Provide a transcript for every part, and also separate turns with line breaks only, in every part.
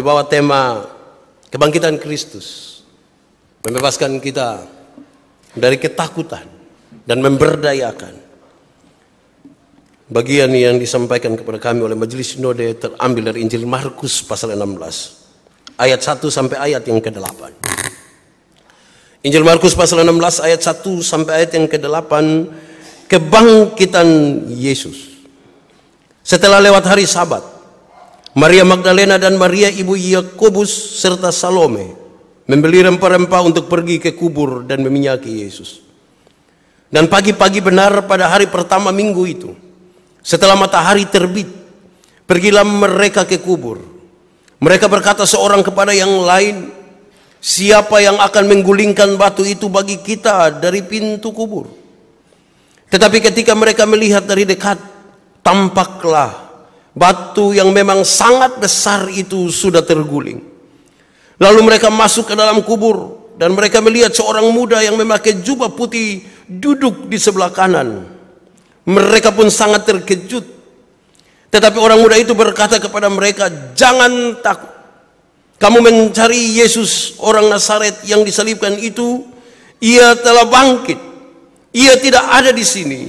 di bawah tema kebangkitan Kristus membebaskan kita dari ketakutan dan memberdayakan. Bagian yang disampaikan kepada kami oleh Majelis Sinode terambil dari Injil Markus pasal 16 ayat 1 sampai ayat yang ke-8. Injil Markus pasal 16 ayat 1 sampai ayat yang ke-8 kebangkitan Yesus. Setelah lewat hari Sabat, Maria Magdalena dan Maria ibu Yakobus serta Salome membeli rempah-rempah untuk pergi ke kubur dan meminyaki Yesus. Dan pagi-pagi benar pada hari pertama minggu itu, setelah matahari terbit, pergilah mereka ke kubur. Mereka berkata seorang kepada yang lain, siapa yang akan menggulingkan batu itu bagi kita dari pintu kubur. Tetapi ketika mereka melihat dari dekat, tampaklah Batu yang memang sangat besar itu sudah terguling. Lalu mereka masuk ke dalam kubur dan mereka melihat seorang muda yang memakai jubah putih duduk di sebelah kanan. Mereka pun sangat terkejut. Tetapi orang muda itu berkata kepada mereka, "Jangan takut. Kamu mencari Yesus orang Nazaret yang disalibkan itu, ia telah bangkit. Ia tidak ada di sini.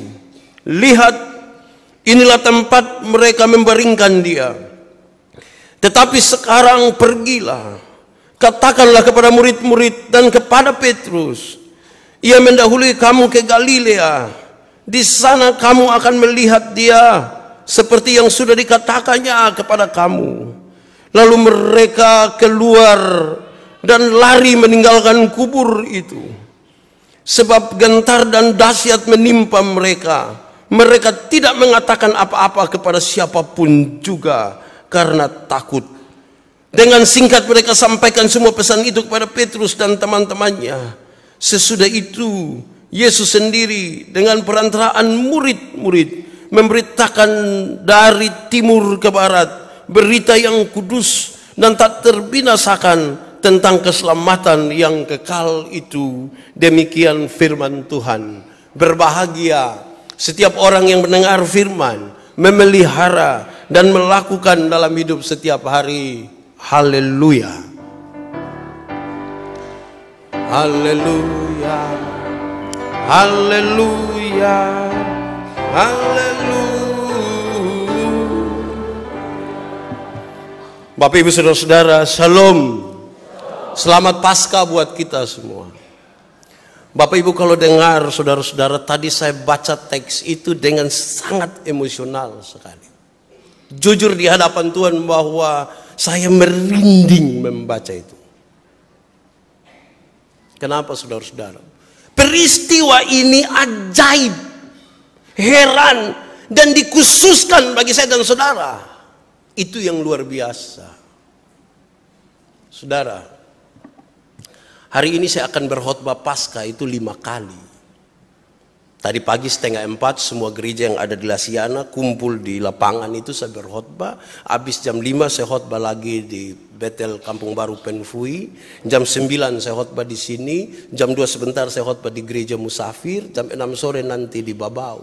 Lihat Inilah tempat mereka membaringkan dia. Tetapi sekarang pergilah. Katakanlah kepada murid-murid dan kepada Petrus. Ia mendahului kamu ke Galilea. Di sana kamu akan melihat dia seperti yang sudah dikatakannya kepada kamu. Lalu mereka keluar dan lari meninggalkan kubur itu. Sebab gentar dan dahsyat menimpa mereka. Mereka mereka tidak mengatakan apa-apa kepada siapapun juga karena takut. Dengan singkat mereka sampaikan semua pesan itu kepada Petrus dan teman-temannya. Sesudah itu Yesus sendiri dengan perantaraan murid-murid memberitakan dari timur ke barat berita yang kudus dan tak terbinasakan tentang keselamatan yang kekal itu. Demikian firman Tuhan. Berbahagia setiap orang yang mendengar firman, memelihara dan melakukan dalam hidup setiap hari. Haleluya. Haleluya. Haleluya. Haleluya. Bapak Ibu Saudara-saudara, Shalom. Selamat Paskah buat kita semua. Bapak Ibu kalau dengar saudara-saudara tadi saya baca teks itu dengan sangat emosional sekali. Jujur di hadapan Tuhan bahwa saya merinding membaca itu. Kenapa saudara-saudara? Peristiwa ini ajaib, heran, dan dikhususkan bagi saya dan saudara. Itu yang luar biasa. Saudara, Hari ini saya akan berkhotbah pasca itu lima kali. Tadi pagi setengah empat semua gereja yang ada di Lasiana kumpul di lapangan itu saya berkhotbah. Habis jam lima saya khotbah lagi di Betel Kampung Baru Penfui. Jam sembilan saya khotbah di sini. Jam dua sebentar saya khotbah di gereja Musafir. Jam enam sore nanti di Babau.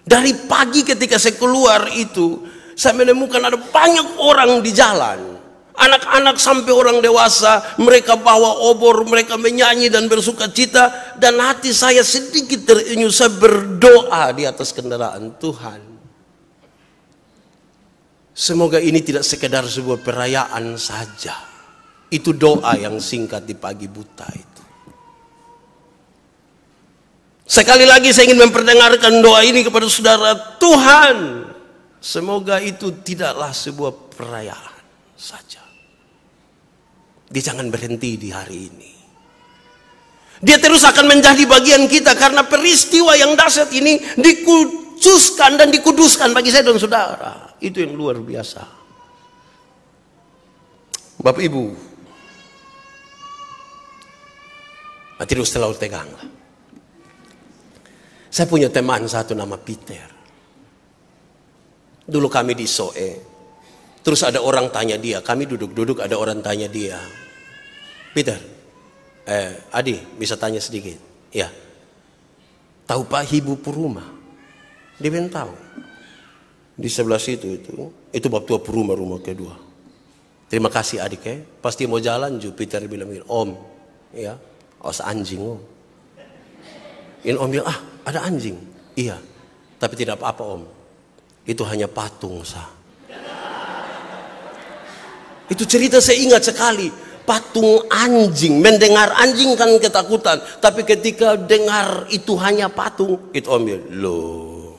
Dari pagi ketika saya keluar itu saya menemukan ada banyak orang di jalan anak-anak sampai orang dewasa, mereka bawa obor, mereka menyanyi dan bersuka cita, dan hati saya sedikit terenyuh, saya berdoa di atas kendaraan Tuhan. Semoga ini tidak sekedar sebuah perayaan saja. Itu doa yang singkat di pagi buta itu. Sekali lagi saya ingin memperdengarkan doa ini kepada saudara Tuhan. Semoga itu tidaklah sebuah perayaan saja. Dia jangan berhenti di hari ini. Dia terus akan menjadi bagian kita karena peristiwa yang dahsyat ini dikucuskan dan dikuduskan bagi saya dan saudara. Itu yang luar biasa. Bapak Ibu, Matius terlalu tegang. Saya punya teman satu nama Peter. Dulu kami di Soe, Terus ada orang tanya dia, kami duduk-duduk ada orang tanya dia. Peter, eh, Adi bisa tanya sedikit. Ya, tahu Pak Hibu Puruma? Dia ingin tahu. Di sebelah situ itu, itu bab tua Puruma rumah kedua. Terima kasih adik ya. Pasti mau jalan Jupiter bilang Om, ya, os oh, anjing Om. Ini Om bilang, ah ada anjing. Iya, tapi tidak apa-apa Om. Itu hanya patung sah. Itu cerita saya ingat sekali. Patung anjing, mendengar anjing kan ketakutan, tapi ketika dengar itu hanya patung, itu ambil loh.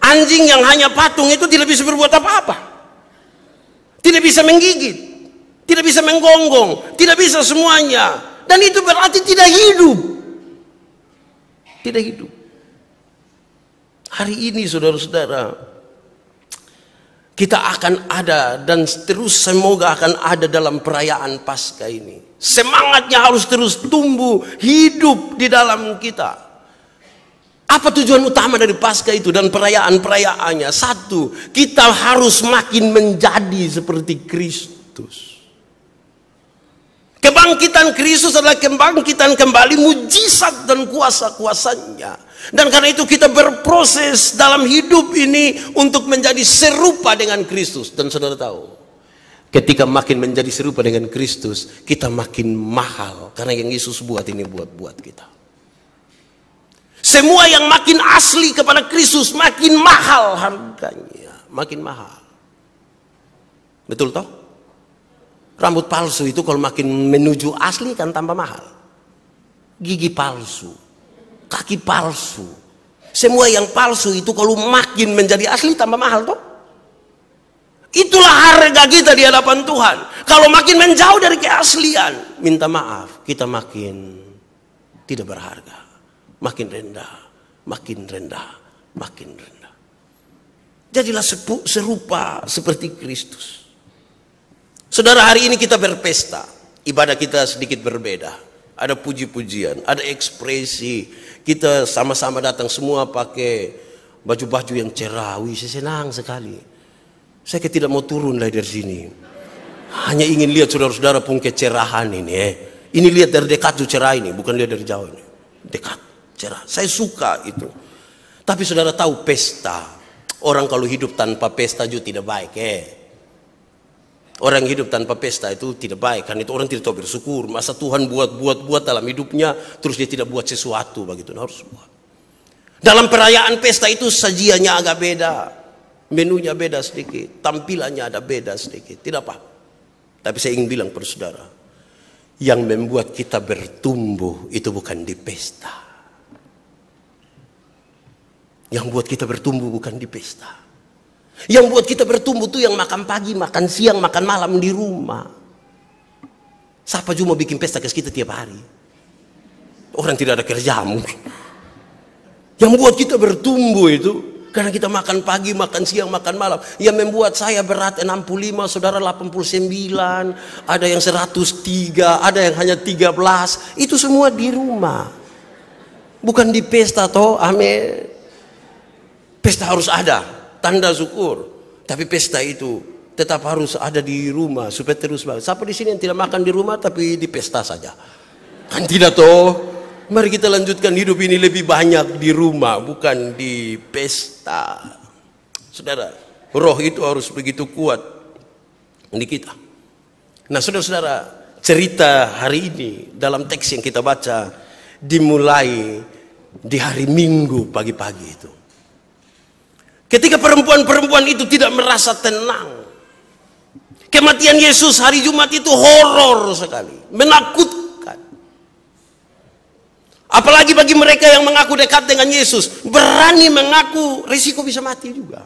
Anjing yang hanya patung itu tidak bisa berbuat apa-apa. Tidak bisa menggigit, tidak bisa menggonggong, tidak bisa semuanya. Dan itu berarti tidak hidup. Tidak hidup. Hari ini saudara-saudara, kita akan ada dan terus semoga akan ada dalam perayaan Paskah ini. Semangatnya harus terus tumbuh, hidup di dalam kita. Apa tujuan utama dari Paskah itu dan perayaan-perayaannya? Satu, kita harus makin menjadi seperti Kristus. Kebangkitan Kristus adalah kebangkitan kembali mujizat dan kuasa-kuasanya. Dan karena itu kita berproses dalam hidup ini untuk menjadi serupa dengan Kristus. Dan saudara tahu, ketika makin menjadi serupa dengan Kristus, kita makin mahal. Karena yang Yesus buat ini buat-buat kita. Semua yang makin asli kepada Kristus makin mahal harganya, makin mahal. Betul toh? Rambut palsu itu kalau makin menuju asli kan tambah mahal. Gigi palsu, kaki palsu. Semua yang palsu itu kalau makin menjadi asli tambah mahal toh. Itulah harga kita di hadapan Tuhan. Kalau makin menjauh dari keaslian, minta maaf, kita makin tidak berharga. Makin rendah, makin rendah, makin rendah. Jadilah serupa seperti Kristus. Saudara, hari ini kita berpesta. Ibadah kita sedikit berbeda. Ada puji-pujian, ada ekspresi. Kita sama-sama datang semua pakai baju-baju yang cerah. Wih, saya senang sekali. Saya tidak mau turun lagi dari sini. Hanya ingin lihat saudara-saudara pun kecerahan ini. Eh. Ini lihat dari dekat tuh cerah ini, bukan lihat dari jauh ini. Dekat, cerah. Saya suka itu. Tapi saudara tahu pesta. Orang kalau hidup tanpa pesta juga tidak baik. Eh. Orang hidup tanpa pesta itu tidak baik, karena itu orang tidak tahu bersyukur. Masa Tuhan buat-buat-buat dalam hidupnya, terus dia tidak buat sesuatu begitu. Nah, harus buat. Dalam perayaan pesta itu sajiannya agak beda. Menunya beda sedikit, tampilannya ada beda sedikit. Tidak apa. Tapi saya ingin bilang persaudara, yang membuat kita bertumbuh itu bukan di pesta. Yang buat kita bertumbuh bukan di pesta. Yang buat kita bertumbuh tuh yang makan pagi, makan siang, makan malam di rumah. Siapa juga mau bikin pesta ke kita tiap hari? Orang tidak ada kerja mungkin. Yang buat kita bertumbuh itu karena kita makan pagi, makan siang, makan malam. Yang membuat saya berat 65, saudara 89, ada yang 103, ada yang hanya 13. Itu semua di rumah. Bukan di pesta toh, amin. Pesta harus ada tanda syukur. Tapi pesta itu tetap harus ada di rumah supaya terus bagus. Siapa di sini yang tidak makan di rumah tapi di pesta saja? Kan tidak toh? Mari kita lanjutkan hidup ini lebih banyak di rumah bukan di pesta. Saudara, roh itu harus begitu kuat di kita. Nah, saudara-saudara, cerita hari ini dalam teks yang kita baca dimulai di hari Minggu pagi-pagi itu. Ketika perempuan-perempuan itu tidak merasa tenang. Kematian Yesus hari Jumat itu horor sekali, menakutkan. Apalagi bagi mereka yang mengaku dekat dengan Yesus, berani mengaku risiko bisa mati juga.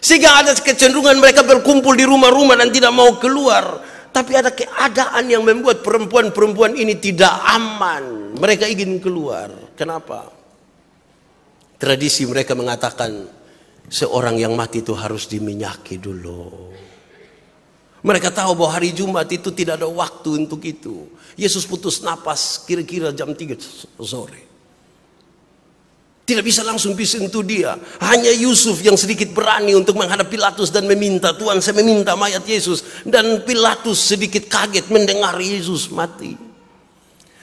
Sehingga ada kecenderungan mereka berkumpul di rumah-rumah dan tidak mau keluar. Tapi ada keadaan yang membuat perempuan-perempuan ini tidak aman. Mereka ingin keluar. Kenapa? Tradisi mereka mengatakan seorang yang mati itu harus diminyaki dulu. Mereka tahu bahwa hari Jumat itu tidak ada waktu untuk itu. Yesus putus napas kira-kira jam 3 sore. Tidak bisa langsung disentuh dia. Hanya Yusuf yang sedikit berani untuk menghadap Pilatus dan meminta, Tuhan saya meminta mayat Yesus. Dan Pilatus sedikit kaget mendengar Yesus mati.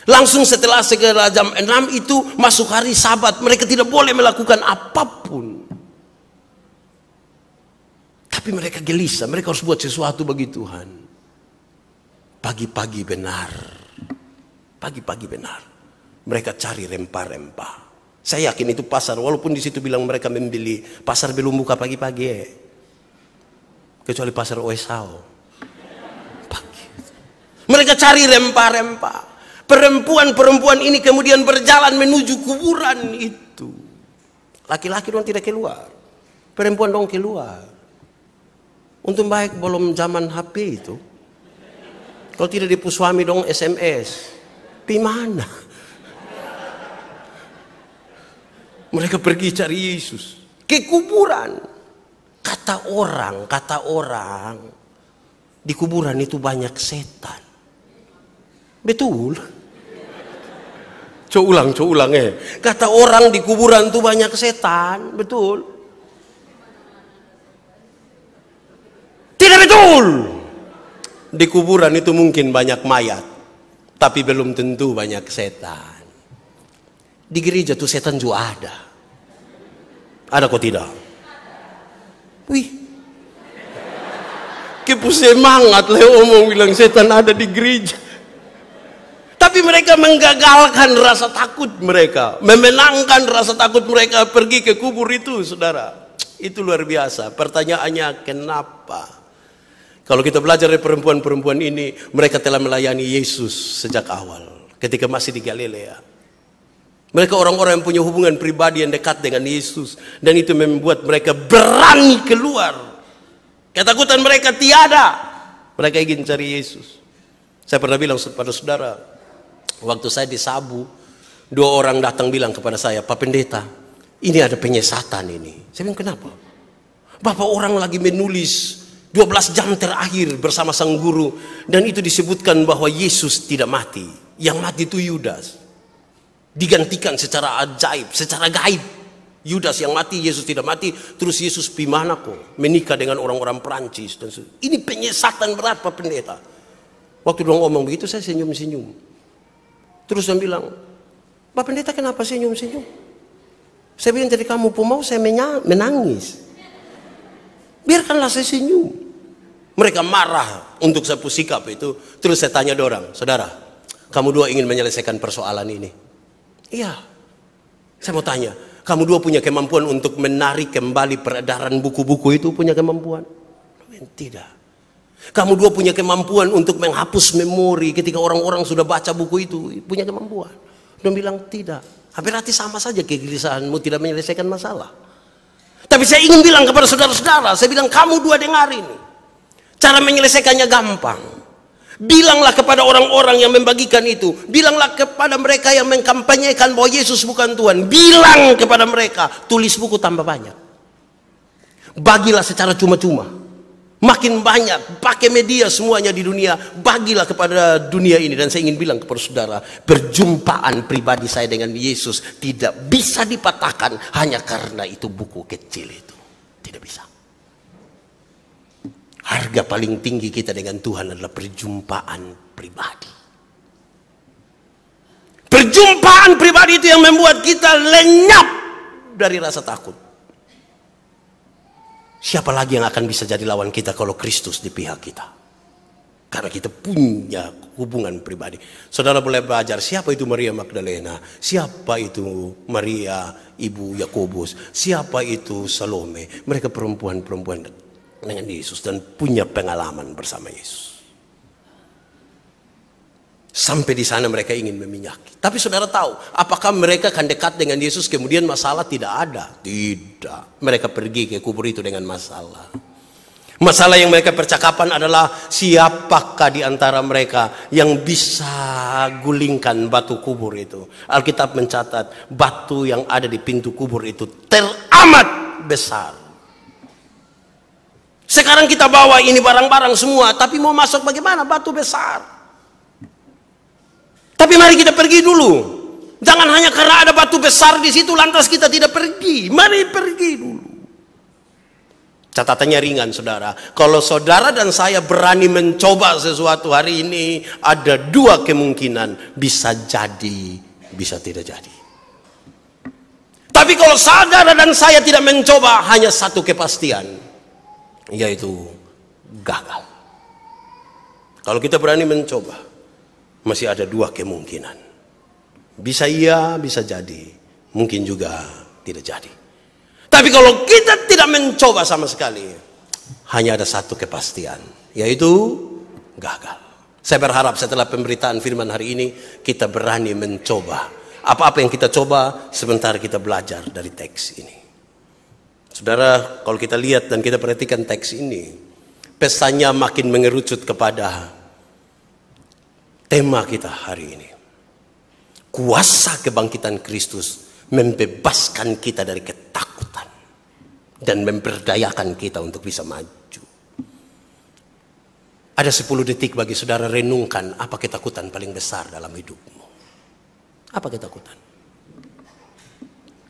Langsung setelah segera jam 6 itu masuk hari sabat. Mereka tidak boleh melakukan apapun. Tapi mereka gelisah, mereka harus buat sesuatu bagi Tuhan. Pagi-pagi benar. Pagi-pagi benar. Mereka cari rempah-rempah. Saya yakin itu pasar, walaupun di situ bilang mereka membeli, pasar belum buka pagi-pagi. Eh. Kecuali pasar Oesao. Pagi. Mereka cari rempah-rempah. Perempuan-perempuan ini kemudian berjalan menuju kuburan itu. Laki-laki dong tidak keluar. Perempuan dong keluar. Untung baik belum zaman HP itu. Kalau tidak dipusuami dong SMS. Di mana? Mereka pergi cari Yesus. Ke kuburan. Kata orang, kata orang. Di kuburan itu banyak setan. Betul. Coba ulang, coba ulang eh. Kata orang di kuburan itu banyak setan. Betul. betul di kuburan itu mungkin banyak mayat, tapi belum tentu banyak setan. Di gereja tuh setan juga ada. Ada kok tidak? Wih, kepu semangat Leo omong bilang setan ada di gereja. Tapi mereka menggagalkan rasa takut mereka, memenangkan rasa takut mereka pergi ke kubur itu, saudara. Itu luar biasa. Pertanyaannya kenapa? Kalau kita belajar dari perempuan-perempuan ini, mereka telah melayani Yesus sejak awal, ketika masih di Galilea. Mereka orang-orang yang punya hubungan pribadi yang dekat dengan Yesus. Dan itu membuat mereka berani keluar. Ketakutan mereka tiada. Mereka ingin cari Yesus. Saya pernah bilang kepada saudara, waktu saya di Sabu, dua orang datang bilang kepada saya, Pak Pendeta, ini ada penyesatan ini. Saya bilang, kenapa? Bapak orang lagi menulis 12 jam terakhir bersama sang guru dan itu disebutkan bahwa Yesus tidak mati yang mati itu Yudas digantikan secara ajaib secara gaib Yudas yang mati Yesus tidak mati terus Yesus pimana kok menikah dengan orang-orang Perancis dan ini penyesatan berat Pak Pendeta waktu dia ngomong begitu saya senyum-senyum terus saya bilang Pak Pendeta kenapa senyum-senyum saya bilang jadi kamu pun mau saya menangis biarkanlah saya senyum. Mereka marah untuk satu sikap itu. Terus saya tanya orang, saudara, kamu dua ingin menyelesaikan persoalan ini? Iya. Saya mau tanya, kamu dua punya kemampuan untuk menarik kembali peredaran buku-buku itu punya kemampuan? Tidak. Kamu dua punya kemampuan untuk menghapus memori ketika orang-orang sudah baca buku itu punya kemampuan. Dan bilang tidak. Hampir hati sama saja kegelisahanmu tidak menyelesaikan masalah. Tapi saya ingin bilang kepada saudara-saudara, saya bilang kamu dua dengar ini. Cara menyelesaikannya gampang. Bilanglah kepada orang-orang yang membagikan itu. Bilanglah kepada mereka yang mengkampanyekan bahwa Yesus bukan Tuhan. Bilang kepada mereka, tulis buku tambah banyak. Bagilah secara cuma-cuma. Makin banyak, pakai media semuanya di dunia, bagilah kepada dunia ini. Dan saya ingin bilang kepada saudara, perjumpaan pribadi saya dengan Yesus tidak bisa dipatahkan hanya karena itu buku kecil itu. Tidak bisa. Harga paling tinggi kita dengan Tuhan adalah perjumpaan pribadi. Perjumpaan pribadi itu yang membuat kita lenyap dari rasa takut. Siapa lagi yang akan bisa jadi lawan kita kalau Kristus di pihak kita? Karena kita punya hubungan pribadi. Saudara boleh belajar siapa itu Maria Magdalena, siapa itu Maria ibu Yakobus, siapa itu Salome. Mereka perempuan-perempuan dengan Yesus dan punya pengalaman bersama Yesus. Sampai di sana mereka ingin meminyaki. Tapi saudara tahu, apakah mereka akan dekat dengan Yesus kemudian masalah tidak ada? Tidak. Mereka pergi ke kubur itu dengan masalah. Masalah yang mereka percakapan adalah siapakah di antara mereka yang bisa gulingkan batu kubur itu. Alkitab mencatat batu yang ada di pintu kubur itu teramat besar. Sekarang kita bawa ini barang-barang semua, tapi mau masuk bagaimana? Batu besar. Tapi mari kita pergi dulu. Jangan hanya karena ada batu besar di situ lantas kita tidak pergi. Mari pergi dulu. Catatannya ringan saudara. Kalau saudara dan saya berani mencoba sesuatu hari ini, ada dua kemungkinan. Bisa jadi, bisa tidak jadi. Tapi kalau saudara dan saya tidak mencoba, hanya satu kepastian. Yaitu gagal. Kalau kita berani mencoba, masih ada dua kemungkinan. Bisa iya, bisa jadi. Mungkin juga tidak jadi. Tapi kalau kita tidak mencoba sama sekali, hanya ada satu kepastian, yaitu gagal. Saya berharap setelah pemberitaan firman hari ini, kita berani mencoba. Apa-apa yang kita coba, sebentar kita belajar dari teks ini. Saudara, kalau kita lihat dan kita perhatikan teks ini, pesannya makin mengerucut kepada tema kita hari ini. Kuasa kebangkitan Kristus membebaskan kita dari ketakutan dan memperdayakan kita untuk bisa maju. Ada 10 detik bagi saudara renungkan apa ketakutan paling besar dalam hidupmu. Apa ketakutan?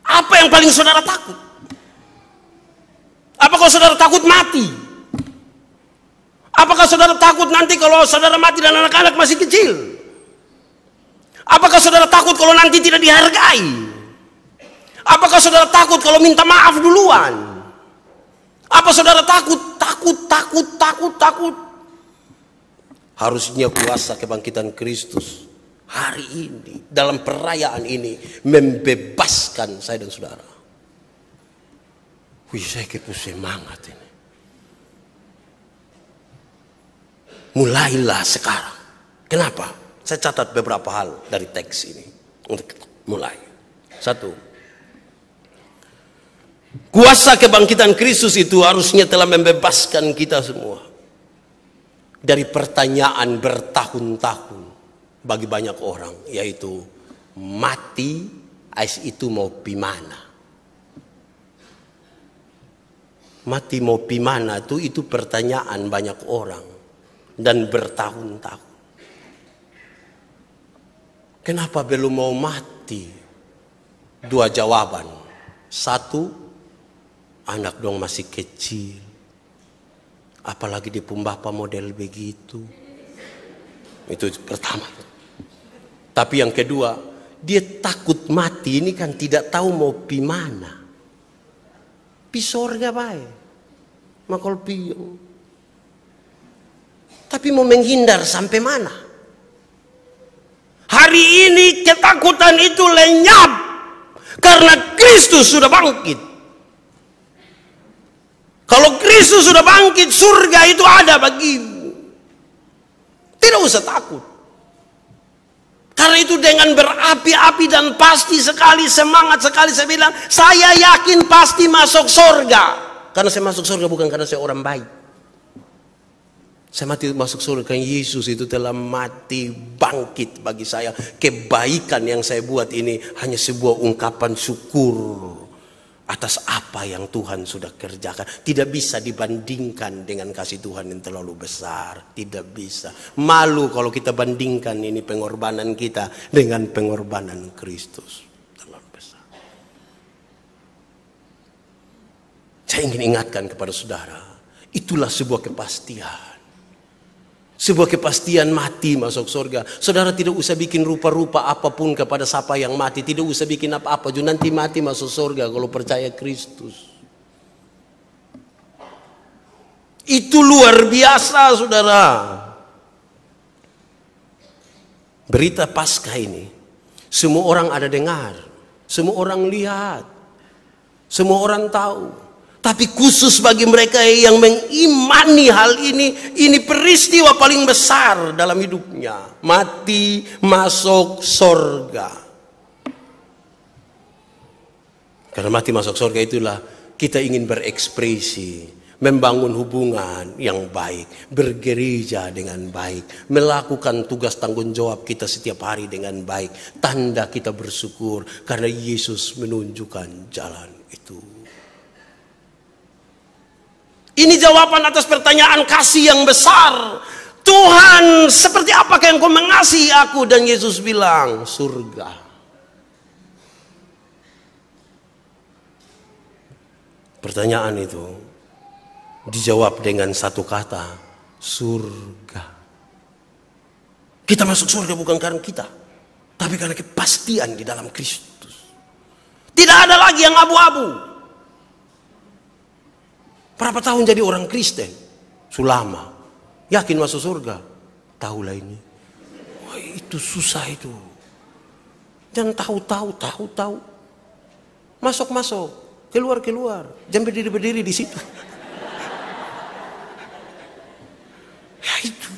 Apa yang paling saudara takut? Apa kalau saudara takut mati? Apakah saudara takut nanti kalau saudara mati dan anak-anak masih kecil? Apakah saudara takut kalau nanti tidak dihargai? Apakah saudara takut kalau minta maaf duluan? Apa saudara takut, takut, takut, takut, takut? Harusnya kuasa kebangkitan Kristus hari ini dalam perayaan ini membebaskan saya dan saudara. Wih, saya ikut semangat ini. mulailah sekarang. Kenapa? Saya catat beberapa hal dari teks ini untuk mulai. Satu, kuasa kebangkitan Kristus itu harusnya telah membebaskan kita semua dari pertanyaan bertahun-tahun bagi banyak orang, yaitu mati ais itu mau pimana. Mati mau pimana itu itu pertanyaan banyak orang dan bertahun-tahun. Kenapa belum mau mati? Dua jawaban. Satu, anak dong masih kecil. Apalagi di pembapa model begitu. Itu pertama. Tapi yang kedua, dia takut mati ini kan tidak tahu mau pi mana. Pi sorga baik. Makol piung. Tapi mau menghindar sampai mana? Hari ini ketakutan itu lenyap karena Kristus sudah bangkit. Kalau Kristus sudah bangkit, surga itu ada bagimu. Tidak usah takut. Karena itu dengan berapi-api dan pasti sekali semangat sekali saya bilang, saya yakin pasti masuk surga. Karena saya masuk surga bukan karena saya orang baik. Saya mati masuk surga. Yesus itu telah mati bangkit bagi saya. Kebaikan yang saya buat ini hanya sebuah ungkapan syukur atas apa yang Tuhan sudah kerjakan. Tidak bisa dibandingkan dengan kasih Tuhan yang terlalu besar. Tidak bisa. Malu kalau kita bandingkan ini pengorbanan kita dengan pengorbanan Kristus. Terlalu besar. Saya ingin ingatkan kepada saudara. Itulah sebuah kepastian. Sebuah kepastian mati masuk surga. Saudara tidak usah bikin rupa-rupa apapun kepada siapa yang mati. Tidak usah bikin apa-apa. Nanti mati masuk surga kalau percaya Kristus. Itu luar biasa saudara. Berita pasca ini. Semua orang ada dengar. Semua orang lihat. Semua orang tahu. Tapi khusus bagi mereka yang mengimani hal ini, ini peristiwa paling besar dalam hidupnya. Mati masuk sorga. Karena mati masuk sorga itulah kita ingin berekspresi, membangun hubungan yang baik, bergereja dengan baik, melakukan tugas tanggung jawab kita setiap hari dengan baik. Tanda kita bersyukur karena Yesus menunjukkan jalan itu. Ini jawaban atas pertanyaan kasih yang besar. Tuhan, seperti apakah yang kau mengasihi aku? Dan Yesus bilang, surga. Pertanyaan itu dijawab dengan satu kata, surga. Kita masuk surga bukan karena kita, tapi karena kepastian di dalam Kristus. Tidak ada lagi yang abu-abu. Berapa tahun jadi orang Kristen? Sulama. Yakin masuk surga? Tahulah ini. Wah, itu susah itu. Jangan tahu-tahu, tahu-tahu. Masuk-masuk, keluar-keluar. Jangan berdiri-berdiri di situ. ya itu.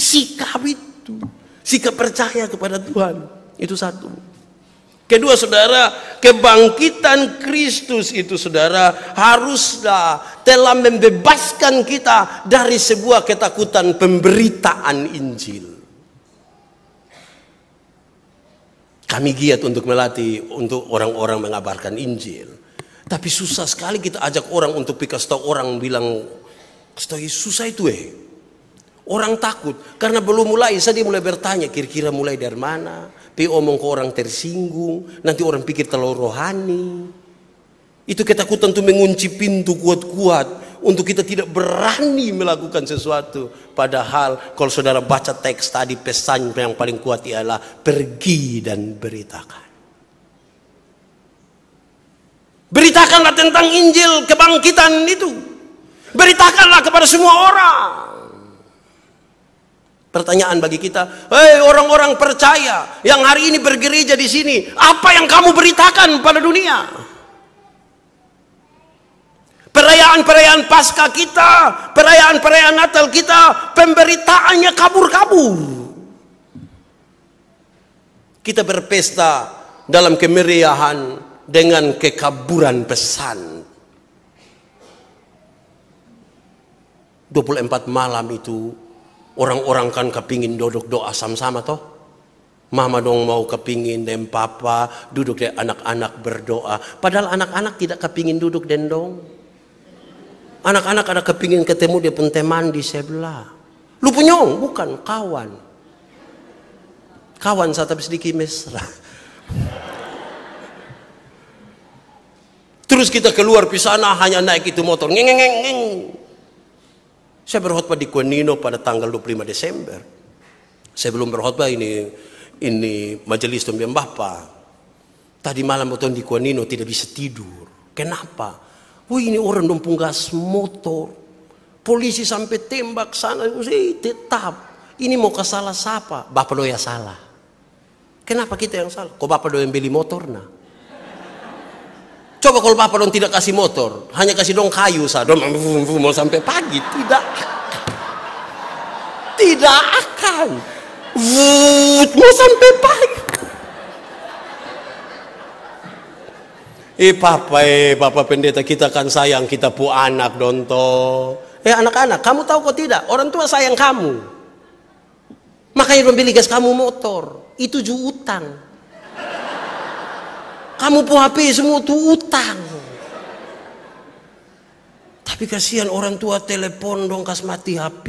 Sikap itu. Sikap percaya kepada Tuhan. Itu satu. Kedua saudara, kebangkitan Kristus itu saudara haruslah telah membebaskan kita dari sebuah ketakutan pemberitaan Injil. Kami giat untuk melatih untuk orang-orang mengabarkan Injil. Tapi susah sekali kita ajak orang untuk pikas tahu orang bilang, kasih susah itu eh. Orang takut karena belum mulai saya mulai bertanya kira-kira mulai dari mana. Tapi omong ke orang tersinggung, nanti orang pikir terlalu rohani. Itu ketakutan itu mengunci pintu kuat-kuat untuk kita tidak berani melakukan sesuatu. Padahal kalau saudara baca teks tadi pesan yang paling kuat ialah pergi dan beritakan. Beritakanlah tentang Injil kebangkitan itu. Beritakanlah kepada semua orang. Pertanyaan bagi kita, hei orang-orang percaya yang hari ini bergereja di sini, apa yang kamu beritakan pada dunia? Perayaan-perayaan pasca kita, perayaan-perayaan Natal kita, pemberitaannya kabur-kabur. Kita berpesta dalam kemeriahan dengan kekaburan pesan. 24 malam itu Orang-orang kan kepingin duduk doa sama-sama toh. Mama dong mau kepingin dan papa duduk dan anak-anak berdoa. Padahal anak-anak tidak kepingin duduk dan dong. Anak-anak ada kepingin ketemu dia pun teman di sebelah. Lu punyong, bukan kawan. Kawan saya tapi sedikit mesra. Terus kita keluar pisana hanya naik itu motor. Ngeng, ngeng, ngeng. Saya berkhutbah di Kuenino pada tanggal 25 Desember. Saya belum berkhutbah ini ini majelis tumbian Bapak. Tadi malam betul di Kuenino tidak bisa tidur. Kenapa? Wah ini orang numpang gas motor. Polisi sampai tembak sana. Eh, tetap. Ini mau kesalah siapa? Bapak lo salah. Kenapa kita yang salah? Kok bapak lo yang beli motor nah? Coba kalau papa dong tidak kasih motor, hanya kasih dong kayu saja. dong mau sampai pagi, tidak, tidak akan, Wut, mau sampai pagi. Eh papa, eh papa pendeta kita kan sayang kita pu anak donto. Eh anak-anak, kamu tahu kok tidak? Orang tua sayang kamu. Makanya membeli gas kamu motor, itu juga utang. Kamu pun HP semua tuh utang. Tapi kasihan orang tua telepon dong kas mati HP.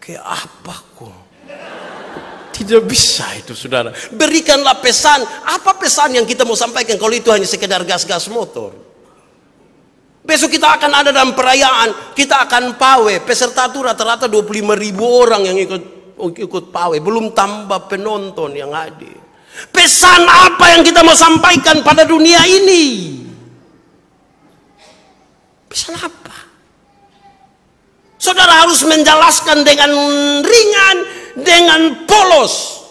Kayak apa kok? Tidak bisa itu saudara. Berikanlah pesan. Apa pesan yang kita mau sampaikan kalau itu hanya sekedar gas-gas motor? Besok kita akan ada dalam perayaan. Kita akan pawai. Peserta itu rata-rata 25 ribu orang yang ikut ikut pawe, belum tambah penonton yang hadir. Pesan apa yang kita mau sampaikan pada dunia ini? Pesan apa? Saudara harus menjelaskan dengan ringan, dengan polos.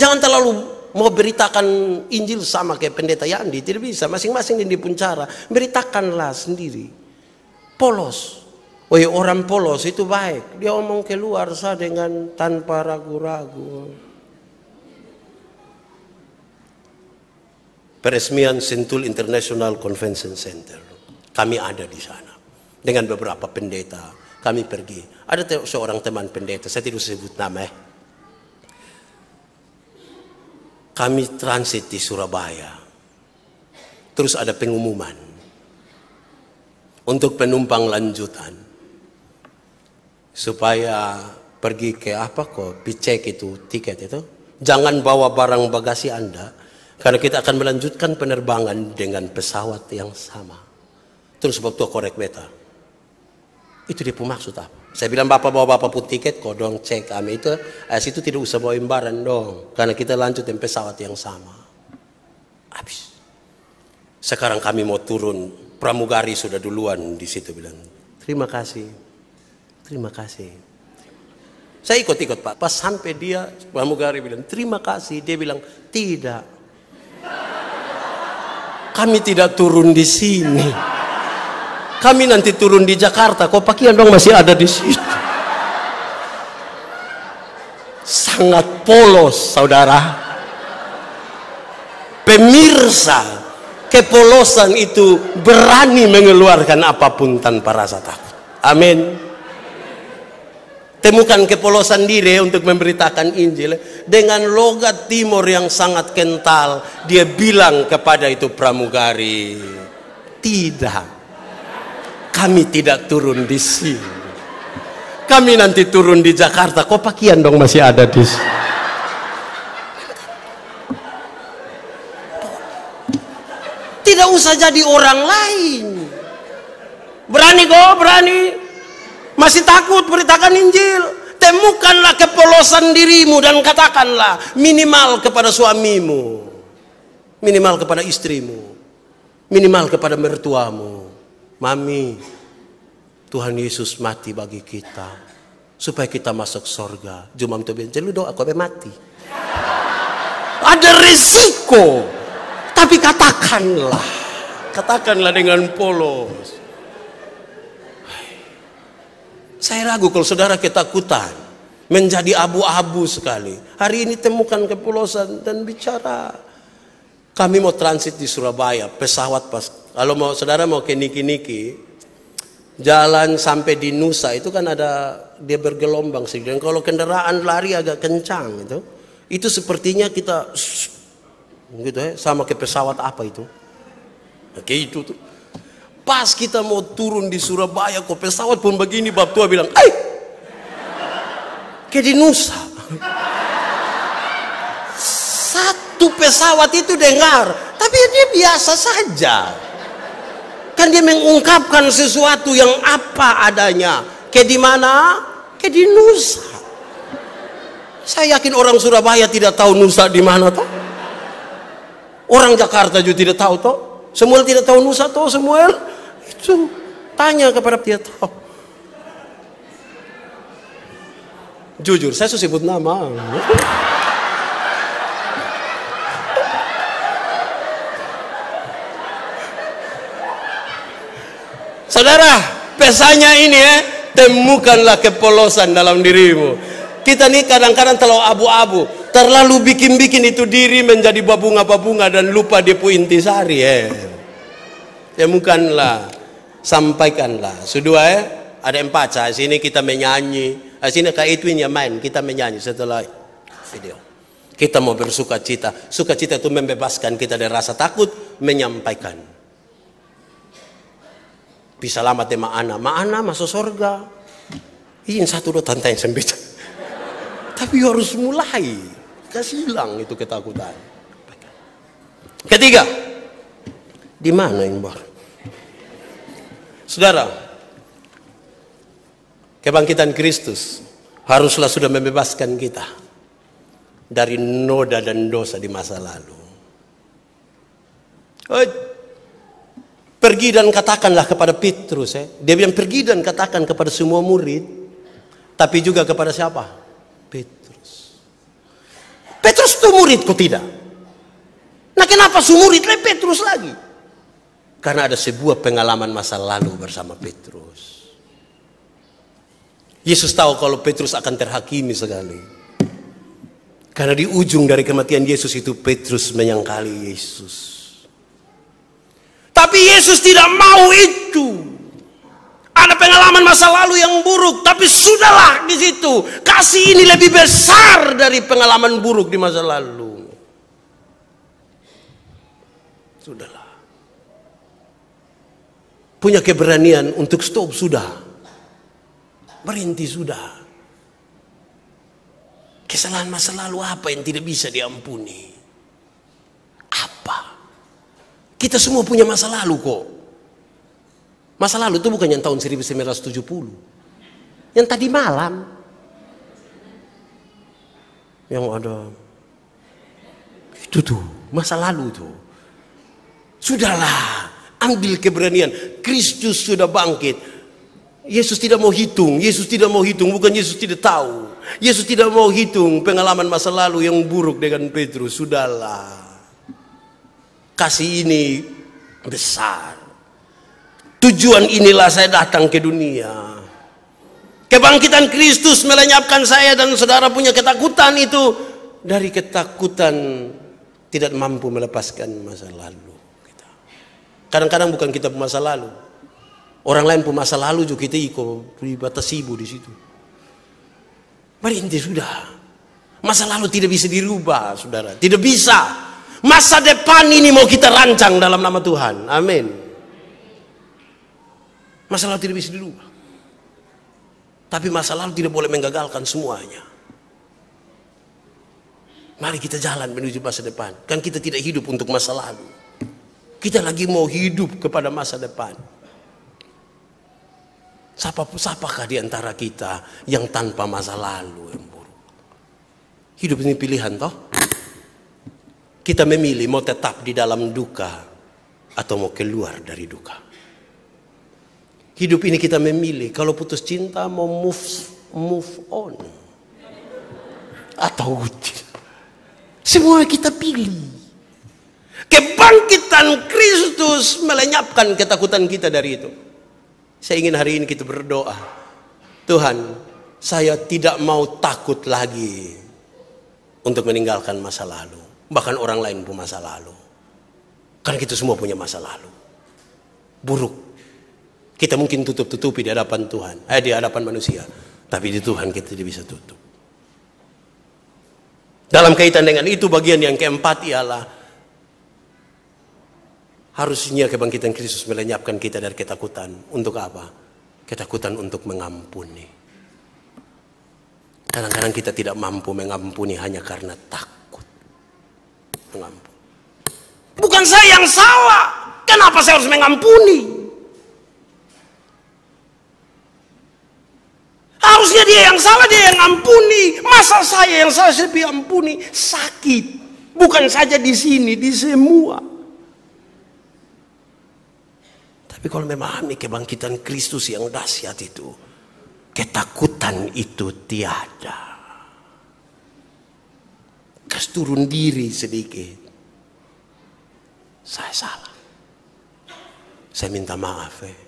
Jangan terlalu mau beritakan Injil sama kayak pendeta Yandi, tidak bisa. Masing-masing yang puncara, beritakanlah sendiri. Polos. Woi orang polos itu baik. Dia omong keluar sah dengan tanpa ragu-ragu. Peresmian Sentul International Convention Center. Kami ada di sana. Dengan beberapa pendeta. Kami pergi. Ada seorang teman pendeta. Saya tidak sebut nama. Eh. Kami transit di Surabaya. Terus ada pengumuman. Untuk penumpang lanjutan supaya pergi ke apa kok picek itu tiket itu jangan bawa barang bagasi anda karena kita akan melanjutkan penerbangan dengan pesawat yang sama terus waktu korek beta itu dia maksud apa saya bilang bapak bawa bapak pun tiket kok dong cek kami itu as itu tidak usah bawa imbaran dong karena kita lanjutin pesawat yang sama habis sekarang kami mau turun pramugari sudah duluan di situ bilang terima kasih terima kasih. Saya ikut-ikut Pak. Pas sampai dia, Mugari bilang, terima kasih. Dia bilang, tidak. Kami tidak turun di sini. Kami nanti turun di Jakarta. Kok pakaian dong masih ada di situ? Sangat polos, saudara. Pemirsa, kepolosan itu berani mengeluarkan apapun tanpa rasa takut. Amin temukan kepolosan diri untuk memberitakan Injil dengan logat timur yang sangat kental dia bilang kepada itu pramugari tidak kami tidak turun di sini kami nanti turun di Jakarta kok pakaian dong masih ada di sini tidak usah jadi orang lain berani kok berani masih takut beritakan Injil temukanlah kepolosan dirimu dan katakanlah minimal kepada suamimu minimal kepada istrimu minimal kepada mertuamu mami Tuhan Yesus mati bagi kita supaya kita masuk surga. jumam itu bencana. lu doa kau mati ada risiko tapi katakanlah katakanlah dengan polos saya ragu kalau saudara ketakutan, menjadi abu-abu sekali. Hari ini temukan kepulosan dan bicara. Kami mau transit di Surabaya, pesawat pas. Kalau mau saudara mau ke Niki-Niki, jalan sampai di Nusa itu kan ada dia bergelombang sih. Dan kalau kendaraan lari agak kencang itu, itu sepertinya kita gitu ya, sama ke pesawat apa itu? Oke nah, itu tuh. Pas kita mau turun di Surabaya, kok pesawat pun begini, bab tua bilang, eh Kayak di Nusa. Satu pesawat itu dengar, tapi dia biasa saja. Kan dia mengungkapkan sesuatu yang apa adanya. Kayak di mana? Kayak di Nusa. Saya yakin orang Surabaya tidak tahu Nusa di mana toh. Orang Jakarta juga tidak tahu toh. semua tidak tahu Nusa toh semua itu tanya kepada dia tahu. Jujur, saya susah sebut nama. Saudara, pesannya ini ya, temukanlah kepolosan dalam dirimu. Kita nih kadang-kadang terlalu abu-abu, terlalu bikin-bikin itu diri menjadi babunga-babunga dan lupa dia intisari ya. Eh. Temukanlah sampaikanlah. Sudah ya, Ada empat. Saat sini kita menyanyi. sini Kak Edwin yang main. Kita menyanyi setelah video. Kita mau bersuka cita. Suka cita itu membebaskan kita dari rasa takut. Menyampaikan. Bisa lama tema anak. anak masuk surga. Ini satu dua tantai sempit. Tapi ya harus mulai. Kasih hilang itu ketakutan. Ketiga. Di mana yang baru? Saudara, kebangkitan Kristus haruslah sudah membebaskan kita dari noda dan dosa di masa lalu. Eh, pergi dan katakanlah kepada Petrus, eh. dia bilang pergi dan katakan kepada semua murid, tapi juga kepada siapa? Petrus. Petrus itu muridku tidak. Nah kenapa semua sumurid? Nah, Petrus lagi. Karena ada sebuah pengalaman masa lalu bersama Petrus. Yesus tahu kalau Petrus akan terhakimi sekali. Karena di ujung dari kematian Yesus itu Petrus menyangkali Yesus. Tapi Yesus tidak mau itu. Ada pengalaman masa lalu yang buruk, tapi sudahlah di situ. Kasih ini lebih besar dari pengalaman buruk di masa lalu. Sudahlah punya keberanian untuk stop sudah. Berhenti sudah. Kesalahan masa lalu apa yang tidak bisa diampuni? Apa? Kita semua punya masa lalu kok. Masa lalu itu bukan yang tahun 1970. Yang tadi malam. Yang ada. Itu tuh, masa lalu tuh. Sudahlah. Ambil keberanian. Kristus sudah bangkit. Yesus tidak mau hitung. Yesus tidak mau hitung. Bukan Yesus tidak tahu. Yesus tidak mau hitung pengalaman masa lalu yang buruk dengan Petrus. Sudahlah. Kasih ini besar. Tujuan inilah saya datang ke dunia. Kebangkitan Kristus melenyapkan saya dan saudara punya ketakutan itu dari ketakutan tidak mampu melepaskan masa lalu. Kadang-kadang bukan kita masa lalu. Orang lain pun masa lalu juga kita ikut batas sibuk di situ. Mari inti sudah. Masa lalu tidak bisa dirubah, saudara. Tidak bisa. Masa depan ini mau kita rancang dalam nama Tuhan. Amin. Masa lalu tidak bisa dirubah. Tapi masa lalu tidak boleh menggagalkan semuanya. Mari kita jalan menuju masa depan. Kan kita tidak hidup untuk masa lalu. Kita lagi mau hidup kepada masa depan. Siapa siapakah di antara kita yang tanpa masa lalu yang buruk? Hidup ini pilihan toh. Kita memilih mau tetap di dalam duka atau mau keluar dari duka. Hidup ini kita memilih kalau putus cinta mau move move on atau tidak. Semua kita pilih. Kebangkitan Kristus melenyapkan ketakutan kita dari itu. Saya ingin hari ini kita berdoa. Tuhan, saya tidak mau takut lagi untuk meninggalkan masa lalu. Bahkan orang lain pun masa lalu. Karena kita semua punya masa lalu. Buruk. Kita mungkin tutup-tutupi di hadapan Tuhan. Eh, di hadapan manusia. Tapi di Tuhan kita tidak bisa tutup. Dalam kaitan dengan itu bagian yang keempat ialah Harusnya kebangkitan Kristus melenyapkan kita dari ketakutan. Untuk apa? Ketakutan untuk mengampuni. Kadang-kadang kita tidak mampu mengampuni hanya karena takut. Mengampuni. Bukan saya yang salah. Kenapa saya harus mengampuni? Harusnya dia yang salah, dia yang ampuni. Masa saya yang salah, saya ampuni. Sakit. Bukan saja di sini, di semua. Tapi kalau memahami kebangkitan Kristus yang dahsyat itu, ketakutan itu tiada. Kas turun diri sedikit. Saya salah. Saya minta maaf. Eh.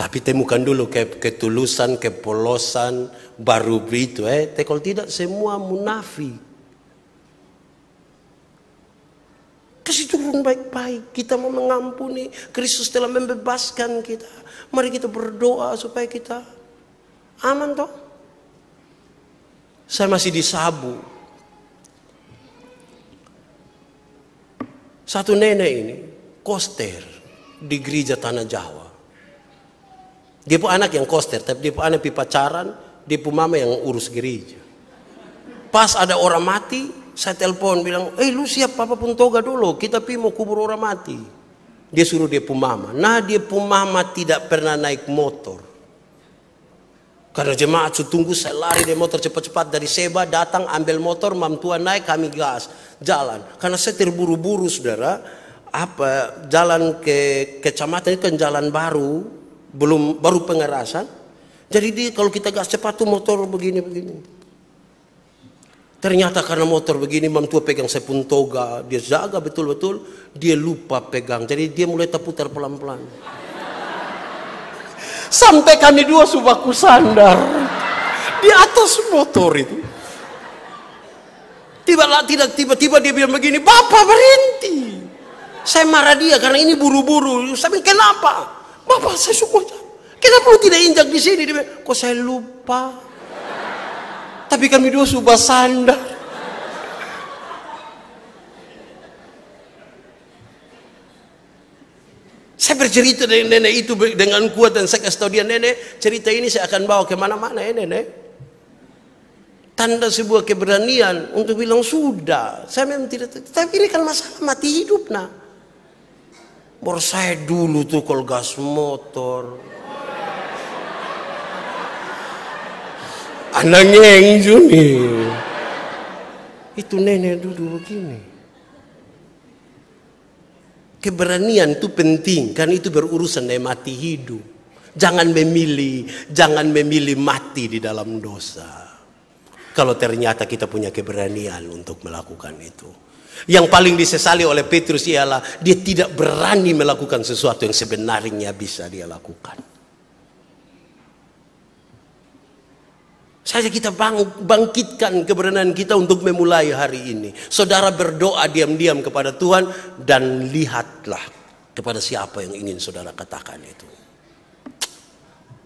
Tapi temukan dulu ke ketulusan, kepolosan, baru begitu. Eh. Kalau tidak semua munafik. Kasih turun baik-baik. Kita mau mengampuni. Kristus telah membebaskan kita. Mari kita berdoa supaya kita aman toh. Saya masih di Sabu. Satu nenek ini, koster di gereja Tanah Jawa. Dia pun anak yang koster, tapi dia pun anak pipacaran, dia pun mama yang urus gereja. Pas ada orang mati, saya telepon bilang, eh lu siap apa pun toga dulu, kita pi mau kubur orang mati. Dia suruh dia pumama. Nah dia pumama tidak pernah naik motor. Karena jemaat su tunggu saya lari dari motor cepat-cepat dari Seba datang ambil motor mam tua naik kami gas jalan karena saya terburu-buru saudara apa jalan ke kecamatan itu kan jalan baru belum baru pengerasan jadi dia kalau kita gas cepat tuh motor begini begini Ternyata karena motor begini, mam tua pegang saya pun toga, dia jaga betul-betul, dia lupa pegang. Jadi dia mulai terputar pelan-pelan. Sampai kami dua subaku sandar di atas motor itu. Tiba tidak tiba-tiba dia bilang begini, Bapak berhenti. Saya marah dia karena ini buru-buru. Saya bilang, kenapa? Bapak saya suka. Kenapa lu tidak injak di sini? Dia bilang, kok saya lupa. Tapi kami dua subah sandar. Saya bercerita dengan nenek itu dengan kuat dan saya kasih tahu dia nenek cerita ini saya akan bawa ke mana ya nenek tanda sebuah keberanian untuk bilang sudah saya memang tidak tahu tapi ini kan masalah mati hidup nak. bor saya dulu tuh kalau gas motor anak ngengju nih itu nenek duduk begini keberanian itu penting kan itu berurusan dengan mati hidup jangan memilih jangan memilih mati di dalam dosa kalau ternyata kita punya keberanian untuk melakukan itu yang paling disesali oleh Petrus ialah dia tidak berani melakukan sesuatu yang sebenarnya bisa dia lakukan Saya kita bang, bangkitkan keberanian kita untuk memulai hari ini. Saudara berdoa diam-diam kepada Tuhan dan lihatlah kepada siapa yang ingin saudara katakan itu.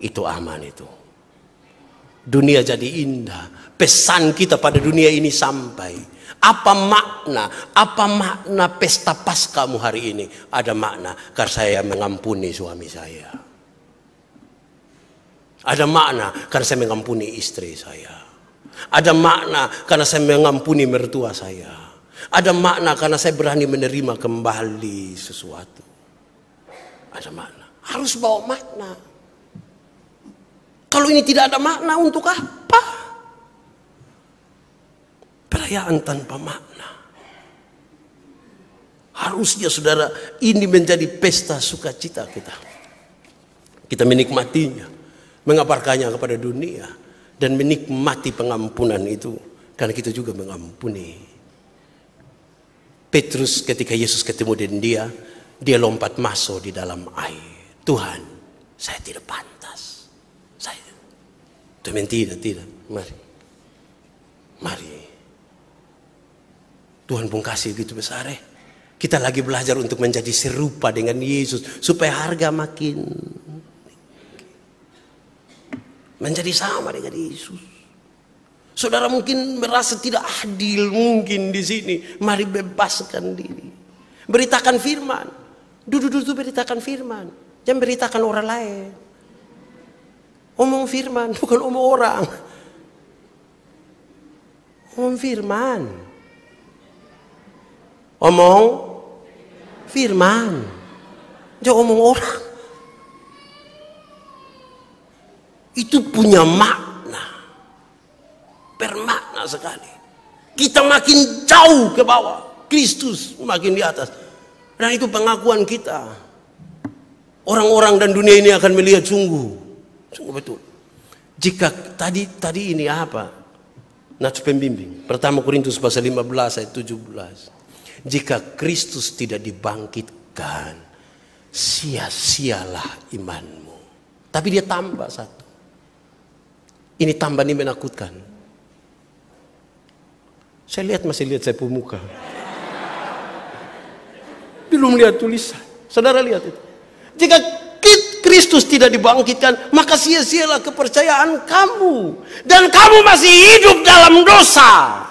Itu aman itu. Dunia jadi indah. Pesan kita pada dunia ini sampai. Apa makna? Apa makna pesta pas kamu hari ini? Ada makna karena saya mengampuni suami saya. Ada makna karena saya mengampuni istri saya. Ada makna karena saya mengampuni mertua saya. Ada makna karena saya berani menerima kembali sesuatu. Ada makna. Harus bawa makna. Kalau ini tidak ada makna untuk apa? Perayaan tanpa makna. Harusnya saudara ini menjadi pesta sukacita kita. Kita menikmatinya mengaparkannya kepada dunia dan menikmati pengampunan itu karena kita juga mengampuni. Petrus ketika Yesus ketemu dengan dia, dia lompat masuk di dalam air. Tuhan, saya tidak pantas. Saya. Tuhan tidak, tidak. Mari. Mari. Tuhan pun kasih gitu besar eh. Kita lagi belajar untuk menjadi serupa dengan Yesus supaya harga makin menjadi sama dengan Yesus. Saudara mungkin merasa tidak adil mungkin di sini. Mari bebaskan diri. Beritakan firman. Duduk-duduk beritakan firman. Jangan beritakan orang lain. Omong firman, bukan omong orang. Omong firman. Omong firman. Jangan omong orang. itu punya makna. Bermakna sekali. Kita makin jauh ke bawah. Kristus makin di atas. Dan nah, itu pengakuan kita. Orang-orang dan dunia ini akan melihat sungguh. Sungguh betul. Jika tadi tadi ini apa? Nats pembimbing. Pertama Korintus pasal 15 ayat 17. Jika Kristus tidak dibangkitkan, sia-sialah imanmu. Tapi dia tambah satu. Ini tambah ini menakutkan. Saya lihat masih lihat saya pemuka. Belum lihat tulisan. Saudara lihat itu. Jika Kristus tidak dibangkitkan, maka sia-sialah kepercayaan kamu. Dan kamu masih hidup dalam dosa.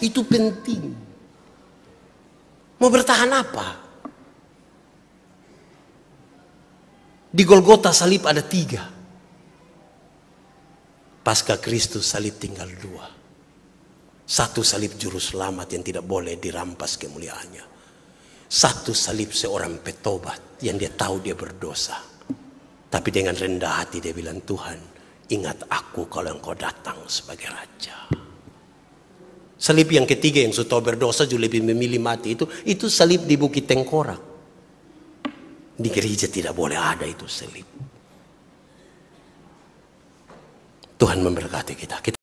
Itu penting. Mau bertahan apa? Di Golgota salib ada tiga. Pasca Kristus salib tinggal dua. Satu salib juru selamat yang tidak boleh dirampas kemuliaannya. Satu salib seorang petobat yang dia tahu dia berdosa. Tapi dengan rendah hati dia bilang, Tuhan ingat aku kalau engkau datang sebagai raja. Salib yang ketiga yang sudah berdosa juga lebih memilih mati itu, itu salib di Bukit Tengkorak. Di gereja tidak boleh ada itu selip. Tuhan memberkati kita. kita